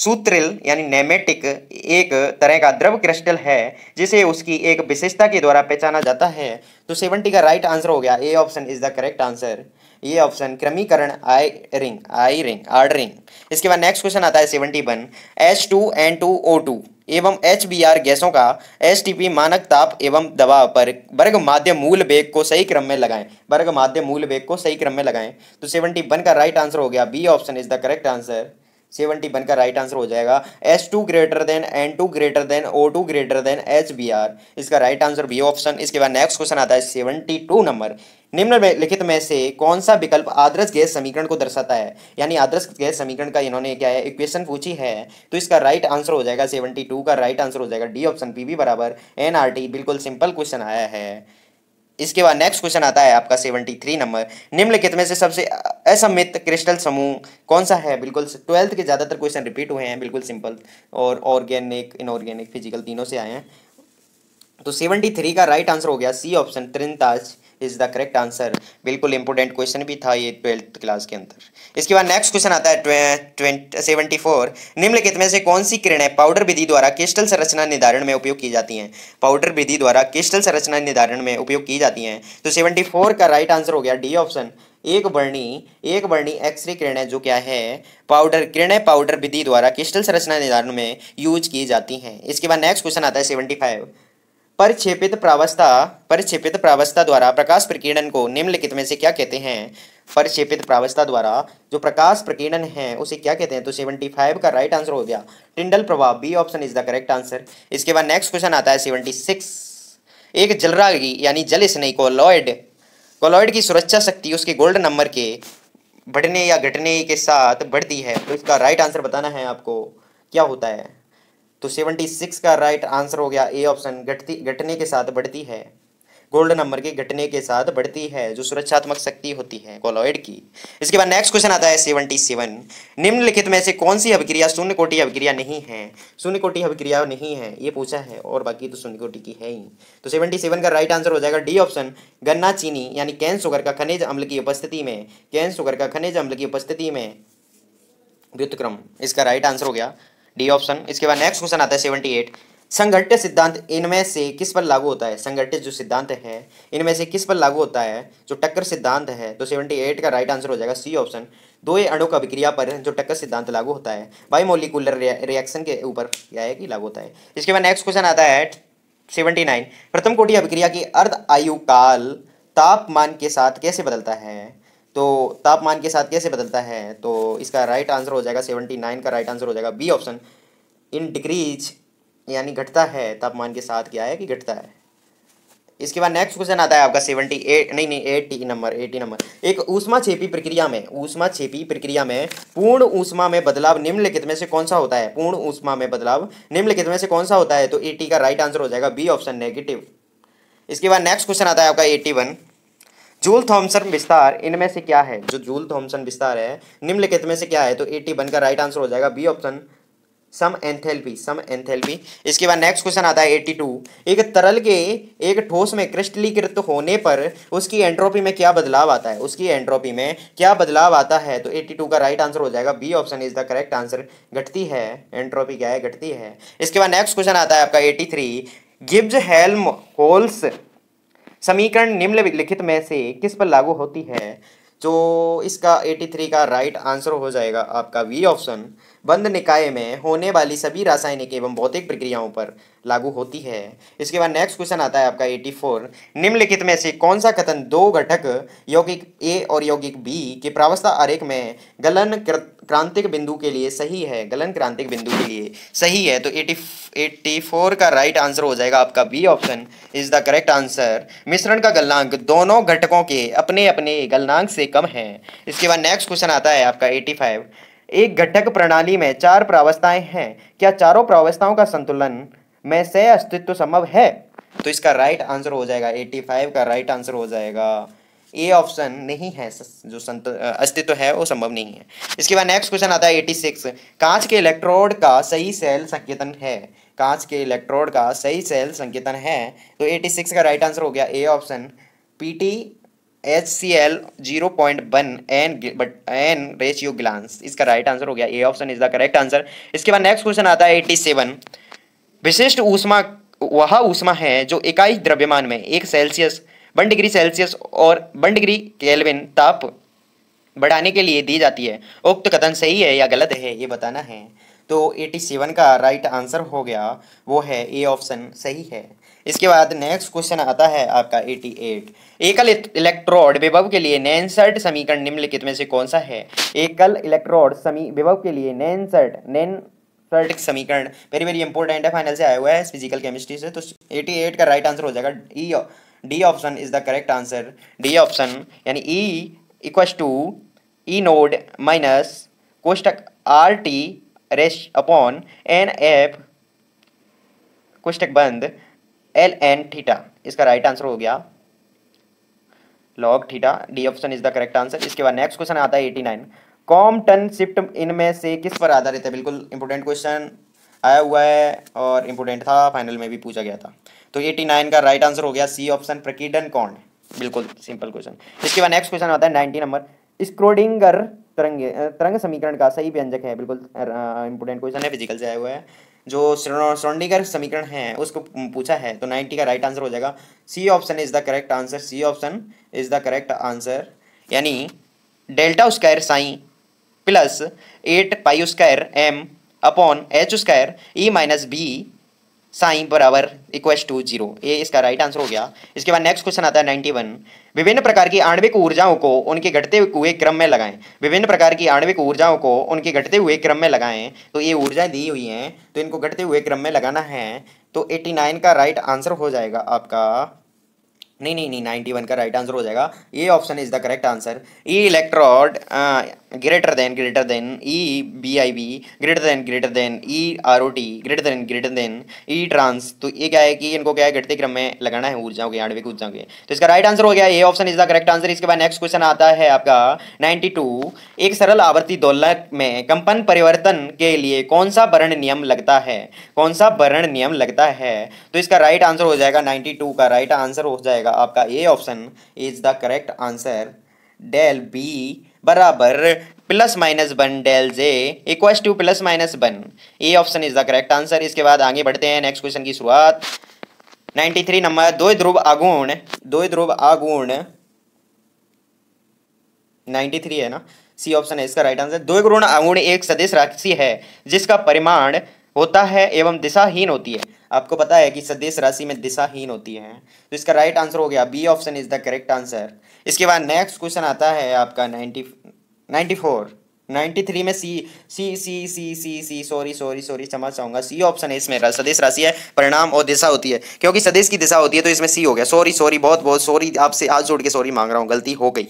सूत्रिल यानी नेमेटिक एक तरह का द्रव क्रिस्टल है जिसे उसकी एक विशेषता के द्वारा पहचाना जाता है तो सेवेंटी का राइट आंसर हो गया A option is the correct answer ये ऑप्शन क्रमीकरण आई रिंग आई रिंग आर्ड रिंग इसके बाद नेक्स्ट क्वेश्चन आता है seventy one H two N two O two एवं एच गैसों का एस मानक ताप एवं दबाव पर वर्ग माध्य मूल वेग को सही क्रम में लगाएं वर्ग माध्य मूल वेग को सही क्रम में लगाएं तो सेवेंटी वन का राइट आंसर हो गया B option is the correct answer seventy one का राइट आंसर हो जाएगा S two greater than N two greater than O two greater than H B R इसका राइट आंसर बी ऑप्शन इसके बाद next question आता है seventy two number लिखित में से कौन सा विकल्प आदर्श गैस समीकरण को दर्शाता है यानी आदर्श गैस समीकरण का इन्होंने क्या है इक्वेशन पूछी है तो इसका राइट आंसर हो जाएगा सेवेंटी टू का राइट आंसर हो जाएगा डी ऑप्शन पी बराबर एन आर टी बिल्कुल सिंपल क्वेश्चन आया है इसके बाद नेक्स्ट क्वेश्चन आता है आपका सेवेंटी थ्री नंबर निम्नलिखित में से सबसे असमित क्रिस्टल समूह कौन सा है बिल्कुल ट्वेल्थ के ज़्यादातर क्वेश्चन रिपीट हुए हैं बिल्कुल सिंपल और ऑर्गेनिक इनऑर्गेनिक फिजिकल तीनों से आए हैं तो सेवेंटी थ्री का राइट आंसर हो गया सी ऑप्शन त्रिंताज इज द करेक्ट आंसर बिल्कुल इंपॉर्टेंट क्वेश्चन भी था ये ट्वेल्थ क्लास के अंदर इसके बाद नेक्स्ट क्वेश्चन आता है सेवेंटी फोर निम्नलिखित में से कौन सी किरणें पाउडर विधि द्वारा क्रिस्टल संरचना निर्धारण में उपयोग की जाती हैं पाउडर विधि द्वारा क्रिस्टल संरचना निर्धारण में उपयोग की जाती हैं तो सेवेंटी फोर का राइट right आंसर हो गया डी ऑप्शन एक बर्णी एक बर्णी एक्सरे किरणें जो क्या है पाउडर किरणें पाउडर विधि द्वारा क्रिस्टल संरचना निर्धारण में यूज की जाती हैं इसके बाद नेक्स्ट क्वेश्चन आता है सेवेंटी फाइव परिक्षेपित प्रावस्था परिक्षेपित प्रावस्था द्वारा प्रकाश प्रकीर्णन को निम्नलिखित में से क्या कहते हैं परिक्षेपित प्रावस्था द्वारा जो प्रकाश प्रकीर्णन है उसे क्या कहते हैं तो सेवेंटी फाइव का राइट आंसर हो गया टिंडल प्रभाव B option is the correct answer इसके बाद नेक्स्ट क्वेश्चन आता है सेवेंटी सिक्स एक जलरागी यानी जल स्नेही कोलॉयड कोलॉयड की सुरक्षा शक्ति उसके गोल्ड नंबर के बढ़ने या घटने के साथ बढ़ती है तो इसका राइट आंसर बताना है आपको क्या होता है तो 76 का राइट आंसर हो गया ए ऑप्शन घटती घटने के साथ बढ़ती है गोल्ड नंबर के घटने के साथ बढ़ती है जो सुरक्षात्मक शक्ति होती है कोलोइड की इसके बाद नेक्स्ट क्वेश्चन आता है सेवेंटी सेवन निम्नलिखित में से कौन सी अभिक्रिया शून्य कोटि अभिक्रिया नहीं है शून्य कोटि अभिक्रिया नहीं है ये पूछा है और बाकी तो शून्य कोटि की है ही तो सेवेंटी सेवन का राइट आंसर हो जाएगा डी ऑप्शन गन्ना चीनी यानी कैन शुगर का खनिज अम्ल की उपस्थिति में कैन शुगर का खनिज अम्ल की उपस्थिति में व्युतक्रम इसका राइट आंसर हो गया डी ऑप्शन इसके बाद नेक्स्ट क्वेश्चन आता है सेवेंटी एट संघटित सिद्धांत इनमें से किस पर लागू होता है संघटित जो सिद्धांत है इनमें से किस पर लागू होता है जो टक्कर सिद्धांत है तो सेवेंटी एट का राइट आंसर हो जाएगा सी ऑप्शन दो अणु का अभिक्रिया पर जो टक्कर सिद्धांत लागू होता है बाई मोलिकुलर रिएक्शन के ऊपर क्या है कि लागू होता है इसके बाद नेक्स्ट क्वेश्चन आता है सेवेंटी नाइन प्रथम कोटि अभिक्रिया की अर्ध आयु काल तापमान के साथ कैसे बदलता है तो तापमान के साथ कैसे बदलता है तो इसका राइट आंसर हो जाएगा सेवेंटी नाइन का राइट आंसर हो जाएगा बी ऑप्शन इन डिक्रीज यानी घटता है तापमान के साथ क्या है कि घटता है इसके बाद नेक्स्ट क्वेश्चन आता है आपका सेवेंटी एट नहीं नहीं एटी नंबर एटी नंबर एक ऊष्मा छेपी प्रक्रिया में ऊष्मा छेपी प्रक्रिया में पूर्ण ऊष्मा में बदलाव निम्नलिखित में से कौन सा होता है पूर्ण ऊष्मा में बदलाव निम्नलिखित में से कौन सा होता है तो एटी का राइट आंसर हो जाएगा बी ऑप्शन नेगेटिव इसके बाद नेक्स्ट क्वेश्चन आता है आपका एटी वन जूल थॉमसन विस्तार इनमें से क्या है जो जूल थॉमसन विस्तार है निम्नलिखित में से क्या है तो एटी वन का राइट आंसर हो जाएगा B option sum enthalpy sum enthalpy इसके बाद नेक्स्ट क्वेश्चन आता है 82 एक तरल के एक ठोस में क्रिस्टलीकृत होने पर उसकी एंट्रोपी में क्या बदलाव आता है उसकी एंट्रोपी में क्या बदलाव आता है तो 82 का राइट आंसर हो जाएगा B option is the correct answer घटती है एंट्रोपी क्या है घटती है इसके बाद नेक्स्ट क्वेश्चन आता है आपका eighty three Gibbs Helmholtz समीकरण निम्नलिखित में से किस पर लागू होती है जो तो इसका 83 का राइट आंसर हो जाएगा आपका वी ऑप्शन बंद निकाय में होने वाली सभी रासायनिक एवं भौतिक प्रक्रियाओं पर लागू होती है इसके बाद नेक्स्ट क्वेश्चन आता है आपका 84 निम्नलिखित में से कौन सा कथन दो घटक यौगिक ए और यौगिक बी के प्रावस्था आरेख में गलन क्रांतिक बिंदु के लिए सही है गलन क्रांतिक बिंदु के लिए सही है तो 80 84 का राइट आंसर हो जाएगा आपका B option is the correct answer मिश्रण का गलनांक दोनों घटकों के अपने अपने गलनांक से कम है इसके बाद नेक्स्ट क्वेश्चन आता है आपका एटी एक घटक प्रणाली में चार प्रावस्थाएं हैं क्या चारों प्रावस्थाओं का संतुलन में से अस्तित्व संभव है तो इसका राइट आंसर हो जाएगा एटी फाइव का राइट आंसर हो जाएगा ए ऑप्शन नहीं है जो संत अस्तित्व है वो संभव नहीं है इसके बाद नेक्स्ट क्वेश्चन आता है एटी सिक्स कांच के इलेक्ट्रोड का सही सेल संकेतन है कांच के इलेक्ट्रोड का सही सेल संकेतन है तो एटी सिक्स का राइट आंसर हो गया A option P T H C L zero point one N but N ratio ग्लांस इसका राइट आंसर हो गया A option is the correct answer इसके बाद नेक्स्ट क्वेश्चन आता है एटी सेवन विशिष्ट ऊष्मा वह ऊष्मा है जो इकाई द्रव्यमान में एक सेल्सियस वन डिग्री सेल्सियस और वन डिग्री केल्विन ताप बढ़ाने के लिए दी जाती है उक्त तो कथन सही है या गलत है ये बताना है तो 87 का राइट आंसर हो गया वो है ए ऑप्शन सही है इसके बाद नेक्स्ट क्वेश्चन आता है आपका 88 एट एकल इलेक्ट्रोड विभव के लिए नैनसर्ट समीकरण निम्नलिखित में से कौन सा है एकल इलेक्ट्रोड समी विभव के लिए नैनसर्ट नैन क्वाड्रेटिक समीकरण वेरी वेरी इंपॉर्टेंट है फाइनल से आया हुआ है फिजिकल केमिस्ट्री से तो 88 का राइट आंसर हो जाएगा E D option is the correct answer D option यानी E equal to E naught minus कोष्टक आर टी रेस अपॉन एन एफ कोष्टक बंद एल एन थीटा इसका राइट आंसर हो गया log theta D option is the correct answer इसके बाद नेक्स्ट क्वेश्चन आता है एटी नाइन टन शिफ्ट इनमें से किस पर आधारित है बिल्कुल इंपॉर्टेंट क्वेश्चन आया हुआ है और इंपॉर्टेंट था फाइनल में भी पूछा गया था तो 89 का राइट आंसर हो गया सी ऑप्शन प्रकीडन कौन बिल्कुल सिंपल क्वेश्चन इसके बाद नेक्स्ट क्वेश्चन आता है नाइनटी नंबर स्क्रोडिंगर तरंग तरंग समीकरण का सही व्यंजक है बिल्कुल इंपॉर्टेंट क्वेश्चन है फिजिकल से आया हुआ है जो श्रोडिंगर समीकरण है उसको पूछा है तो नाइनटी का राइट आंसर हो जाएगा C option is the correct answer C option is the correct answer यानी delta square psi plus eight pi square M upon H square E minus B psi बराबर इक्वस टू जीरो ये इसका right answer हो गया इसके बाद next question आता है नाइन्टी वन विभिन्न प्रकार की आणविक ऊर्जाओं को उनके घटते हुए क्रम में लगाएं विभिन्न प्रकार की आणविक ऊर्जाओं को उनके घटते हुए क्रम में लगाएं तो ये ऊर्जाएं दी हुई हैं तो इनको घटते हुए क्रम में लगाना है तो एट्टी नाइन का राइट आंसर हो जाएगा आपका नहीं नहीं नहीं नाइन्टी वन का राइट आंसर हो जाएगा ये option is the correct answer E electrode greater than greater than e b i b greater than greater than e r o t greater than greater than e trans तो ये क्या है कि इनको क्या है घटते क्रम में लगाना है ऊर्जाओं के आणविक ऊर्जाओं के तो इसका राइट आंसर हो गया A option is the correct answer इसके बाद नेक्स्ट क्वेश्चन आता है आपका 92 एक सरल आवर्ती दोलक में कंपन परिवर्तन के लिए कौन सा वर्ण नियम लगता है कौन सा वर्ण नियम लगता है तो इसका राइट आंसर हो जाएगा 92 का राइट आंसर हो जाएगा आपका A option is the correct answer del B बराबर plus minus one del J equals to plus minus one A option is the correct answer इसके बाद आगे बढ़ते हैं नेक्स्ट क्वेश्चन की शुरुआत 93 नंबर दो ध्रुव आगुण दो ध्रुव आगुण 93 है ना सी ऑप्शन है इसका राइट आंसर दो ग्रुण आगुण एक सदिश राशि है जिसका परिमाण होता है एवं दिशाहीन होती है आपको पता है कि सदेश राशि में दिशाहीन होती है तो इसका राइट आंसर हो गया B option is the correct answer इसके बाद नेक्स्ट क्वेश्चन आता है आपका नाइन्टी नाइन्टी फोर थ्री में C C C C C C sorry sorry sorry समझ चाहूंगा सी ऑप्शन है इसमें सदेश राशि है परिणाम और दिशा होती है क्योंकि सदेश की दिशा होती है तो इसमें सी हो गया सॉरी सॉरी बहुत बहुत सॉरी आपसे आज जोड़ के सॉरी मांग रहा हूँ गलती हो गई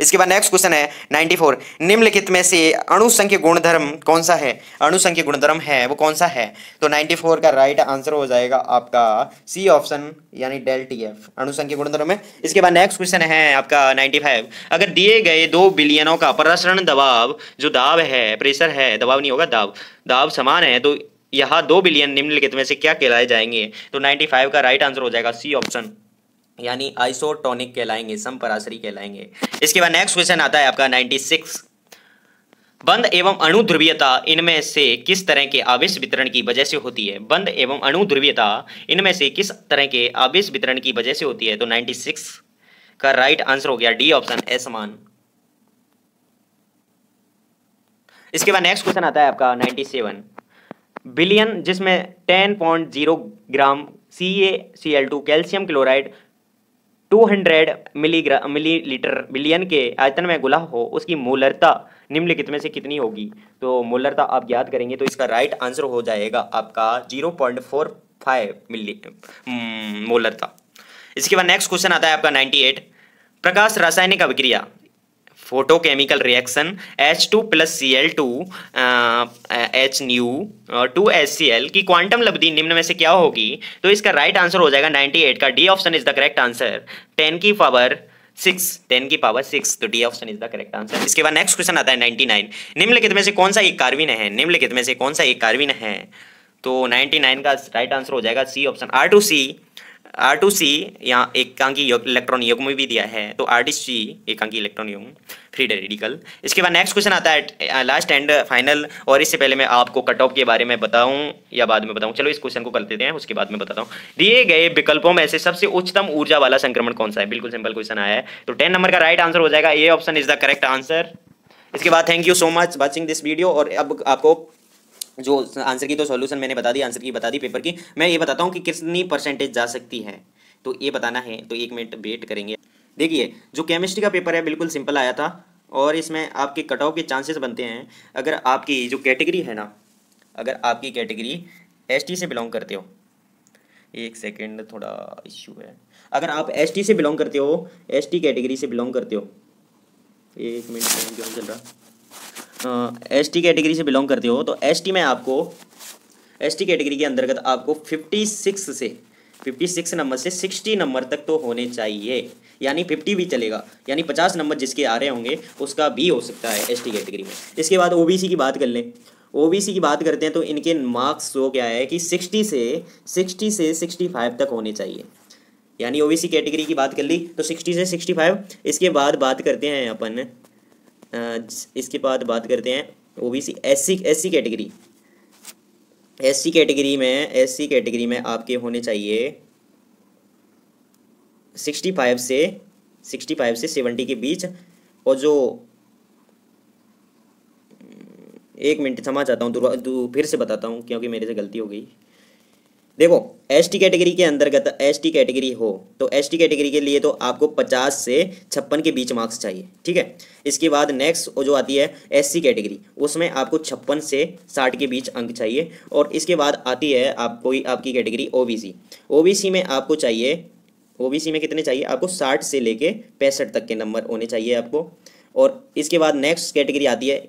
इसके बाद नेक्स्ट क्वेश्चन है 94 निम्नलिखित में से अणुसंख्य गुणधर्म कौन सा है अणुसंख्य गुणधर्म है वो कौन सा है तो 94 का राइट आंसर हो जाएगा आपका सी ऑप्शन यानी डेल टी एफ अणुसंख्य गुणधर्म है इसके बाद नेक्स्ट क्वेश्चन है आपका 95 अगर दिए गए दो बिलियनों का प्रसरण दबाव जो दाब है प्रेशर है दबाव नहीं होगा दाब दाब समान है तो यहाँ दो बिलियन निम्नलिखित में से क्या कहलाए जाएंगे तो फाइव का राइट आंसर हो जाएगा सी ऑप्शन यानी आइसोटोनिक कहलाएंगे समपराशरी कहलाएंगे इसके बाद नेक्स्ट क्वेश्चन आता है आपका 96 बंद एवं अणु ध्रुवीयता इनमें से किस तरह के आवेश वितरण की वजह से होती है बंद एवं अणु ध्रुवीयता इनमें से किस तरह के आवेश वितरण की वजह से होती है तो 96 का राइट आंसर हो गया डी ऑप्शन असमान इसके बाद नेक्स्ट क्वेश्चन आता है आपका 97 बिलियन जिसमें 10.0 gram C A C L two calcium chloride 200 milligram millilitre million के आयतन में गुला हो उसकी मूलरता निम्नलिखित में से कितनी होगी तो मूलरता आप याद करेंगे तो इसका राइट आंसर हो जाएगा आपका 0.45 मिली मूलरता इसके बाद नेक्स्ट क्वेश्चन आता है आपका 98 प्रकाश रासायनिक अभिक्रिया photochemical reaction H two plus C L two H nu two H C L की क्वांटम लब्धि निम्न में से क्या होगी तो इसका राइट आंसर हो जाएगा 98 का D option is the correct answer 10 की पावर सिक्स टेन की पावर सिक्स तो D option is the correct answer इसके बाद नेक्स्ट क्वेश्चन आता है नाइन्टी नाइन निम्नलिखित में से कौन सा एक कार्विन है निम्नलिखित में से कौन सा एक कार्विन है तो नाइनटी नाइन का राइट आंसर हो जाएगा C option R two C R two C यहाँ एकांकी इलेक्ट्रॉन युग में भी दिया है तो आर टी सी एकांकी इलेक्ट्रॉन युग फ्री डेडिकल इसके बाद नेक्स्ट क्वेश्चन आता है लास्ट एंड फाइनल और इससे पहले मैं आपको कट ऑफ के बारे में बताऊं या बाद में बताऊं चलो इस क्वेश्चन को कर देते हैं उसके बाद में बताता हूँ दिए गए विकल्पों में से सबसे उच्चतम ऊर्जा वाला संक्रमण कौन सा है बिल्कुल सिंपल क्वेश्चन आया है तो टेन नंबर का राइट आंसर हो जाएगा A option is the correct answer इसके बाद thank you so much watching this video और अब आपको जो आंसर की तो सॉल्यूशन मैंने बता दी आंसर की बता दी पेपर की मैं ये बताता हूँ कि कितनी परसेंटेज जा सकती है तो ये बताना है तो एक मिनट वेट करेंगे देखिए जो केमिस्ट्री का पेपर है बिल्कुल सिंपल आया था और इसमें आपके कट ऑफ के चांसेस बनते हैं अगर आपकी जो कैटेगरी है ना अगर आपकी कैटेगरी एस से बिलोंग करते हो एक सेकेंड थोड़ा इश्यू है अगर आप एस से बिलोंग करते हो एस कैटेगरी से बिलोंग करते हो एक मिनट चल रहा एस टी कैटेगरी से बिलोंग करते हो तो एस टी में आपको एस टी कैटेगरी के अंतर्गत आपको फिफ्टी सिक्स से फिफ्टी सिक्स नंबर से सिक्सटी नंबर तक तो होने चाहिए यानी फिफ्टी भी चलेगा यानी पचास नंबर जिसके आ रहे होंगे उसका भी हो सकता है एस टी कैटेगरी में इसके बाद ओ बी सी की बात कर लें ओ बी सी की बात करते हैं तो इनके मार्क्स शो क्या है कि सिक्सटी से सिक्सटी से सिक्सटी फाइव तक होने चाहिए यानी ओ बी सी कैटेगरी की बात कर ली तो सिक्सटी से सिक्सटी फाइव इसके बाद बात करते हैं अपन इसके बाद बात करते हैं O B C S C S C category S C category में एस सी कैटेगरी में आपके होने चाहिए सिक्सटी फाइव से सिक्सटी फाइव से सेवेंटी के बीच और जो एक मिनट समा चाहता हूँ फिर से बताता हूँ क्योंकि मेरे से गलती हो गई देखो एस टी कैटेगरी के अंतर्गत एस टी कैटेगरी हो तो एस टी कैटेगरी के लिए तो आपको 50 से छप्पन के बीच मार्क्स चाहिए ठीक है इसके बाद नेक्स्ट जो आती है एस सी कैटेगरी उसमें आपको छप्पन से साठ के बीच अंक चाहिए और इसके बाद आती है आप कोई आपकी category O B C O B C में आपको चाहिए ओ बी सी में कितने चाहिए आपको साठ से लेके पैंसठ तक के नंबर होने चाहिए आपको और इसके बाद नेक्स्ट कैटेगरी आती है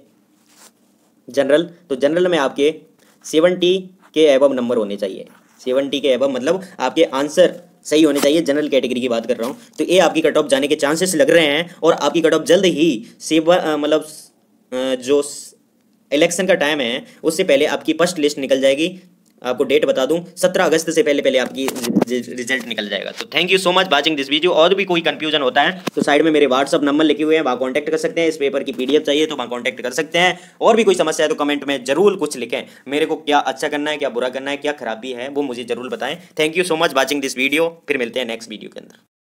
जनरल तो जनरल में आपके सेवेंटी के एबव नंबर होने चाहिए सेवेंटी के अब मतलब आपके आंसर सही होने चाहिए जनरल कैटेगरी की बात कर रहा हूँ तो ये आपकी कट ऑफ जाने के चांसेस लग रहे हैं और आपकी कट ऑफ जल्द ही सेवा मतलब जो इलेक्शन का टाइम है उससे पहले आपकी फर्स्ट लिस्ट निकल जाएगी आपको डेट बता दूं सत्रह अगस्त से पहले पहले आपकी रिजल्ट निकल जाएगा तो thank you so much watching this video और भी कोई कंफ्यूजन होता है तो साइड में मेरे व्हाट्सअप नंबर लिखे हुए हैं वहाँ कॉन्टैक्ट कर सकते हैं इस पेपर की पीडीएफ चाहिए तो वहाँ कॉन्टैक्ट कर सकते हैं और भी कोई समस्या है तो कमेंट में जरूर कुछ लिखें मेरे को क्या अच्छा करना है क्या बुरा करना है क्या खराबी है वो मुझे जरूर बताएं thank you so much watching this video फिर मिलते हैं नेक्स्ट वीडियो के अंदर